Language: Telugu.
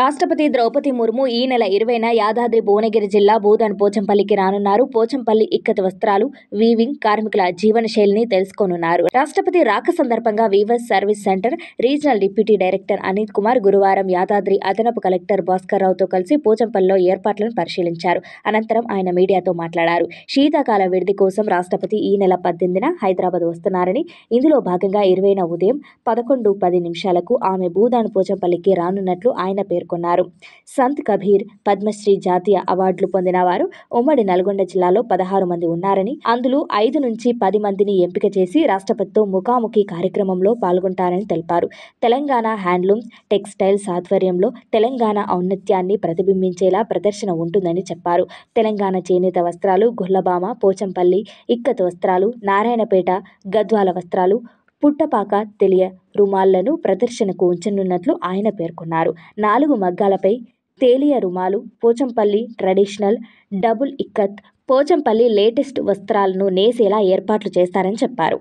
రాష్ట్రపతి ద్రౌపది ముర్ము ఈ నెల ఇరవైన యాదాద్రి భువనగిరి జిల్లా భూదన్ పోచంపల్లికి రానున్నారు పోచంపల్లి ఇక్కత్ వస్త్రాలు వీవింగ్ కార్మికుల జీవన శైలిని తెలుసుకోనున్నారు రాష్ట్రపతి రాక సందర్భంగా weavers service center regional deputy director Anit Kumar గురువారం యాదాద్రి అదనపు కలెక్టర్ భాస్కర్ రావుతో కలిసి పోచంపల్లిలో ఏర్పాట్లను పరిశీలించారు అనంతరం ఆయన మీడియాతో మాట్లాడారు శీతాకాల విడిది కోసం రాష్ట్రపతి ఈ నెల పద్దెనిమిదిన హైదరాబాద్ వస్తున్నారని ఇందులో భాగంగా ఇరవైన ఉదయం పదకొండు పది నిమిషాలకు ఆమె భూదాన్ పోచంపల్లికి రానున్నట్లు ఆయన పేరు పేర్కొన్నారు సంత్ కబీర్ పద్మశ్రీ జాతీయ అవార్డులు పొందిన వారు ఉమ్మడి నల్గొండ జిల్లాలో పదహారు మంది ఉన్నారని అందులో ఐదు నుంచి పది మందిని ఎంపిక చేసి రాష్ట్రపతితో ముఖాముఖి కార్యక్రమంలో పాల్గొంటారని తెలిపారు తెలంగాణ హ్యాండ్లూమ్ టెక్స్టైల్స్ ఆధ్వర్యంలో తెలంగాణ ఔన్నత్యాన్ని ప్రతిబింబించేలా ప్రదర్శన ఉంటుందని చెప్పారు తెలంగాణ చేనేత వస్త్రాలు గుల్లబామ పోచంపల్లి ఇక్కత్ వస్త్రాలు నారాయణపేట గద్వాల వస్త్రాలు పుట్టపాక తెలియ రుమాళ్లను ప్రదర్శనకు ఉంచనున్నట్లు ఆయన పేర్కొన్నారు నాలుగు మగ్గాలపై తేలియ రుమాలు Pochampally traditional double ikat Pochampally latest వస్త్రాలను నేసేలా ఏర్పాట్లు చేస్తారని చెప్పారు